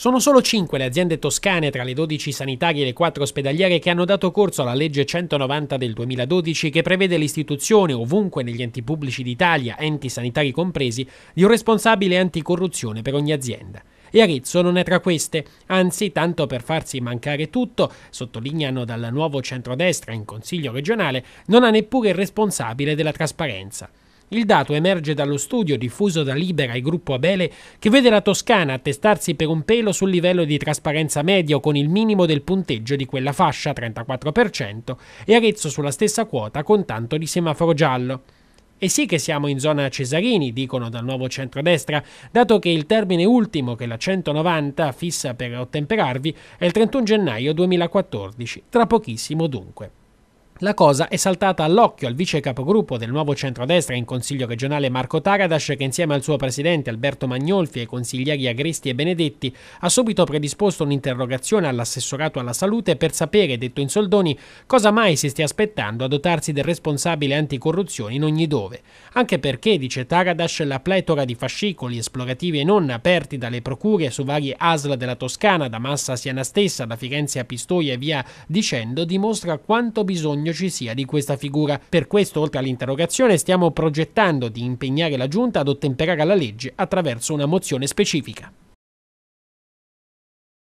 Sono solo 5 le aziende toscane tra le 12 sanitarie e le 4 ospedaliere che hanno dato corso alla legge 190 del 2012 che prevede l'istituzione ovunque negli enti pubblici d'Italia, enti sanitari compresi, di un responsabile anticorruzione per ogni azienda. E Arezzo non è tra queste, anzi tanto per farsi mancare tutto, sottolineano dal nuovo centrodestra in Consiglio regionale, non ha neppure il responsabile della trasparenza. Il dato emerge dallo studio diffuso da Libera e Gruppo Abele che vede la Toscana attestarsi per un pelo sul livello di trasparenza medio con il minimo del punteggio di quella fascia 34% e Arezzo sulla stessa quota con tanto di semaforo giallo. E sì che siamo in zona Cesarini, dicono dal nuovo centrodestra, dato che il termine ultimo che la 190 fissa per ottemperarvi è il 31 gennaio 2014, tra pochissimo dunque. La cosa è saltata all'occhio al vice capogruppo del nuovo centrodestra in Consiglio regionale Marco Tagadas che insieme al suo presidente Alberto Magnolfi e ai consiglieri Agristi e Benedetti ha subito predisposto un'interrogazione all'assessorato alla salute per sapere, detto in soldoni, cosa mai si stia aspettando a dotarsi del responsabile anticorruzione in ogni dove. Anche perché, dice Tagadas, la pletora di fascicoli esplorativi e non aperti dalle procure su vari ASL della Toscana, da Massa a Siena stessa, da Firenze a Pistoia e via dicendo, dimostra quanto bisogno bisogno ci sia di questa figura. Per questo, oltre all'interrogazione, stiamo progettando di impegnare la Giunta ad ottemperare alla legge attraverso una mozione specifica.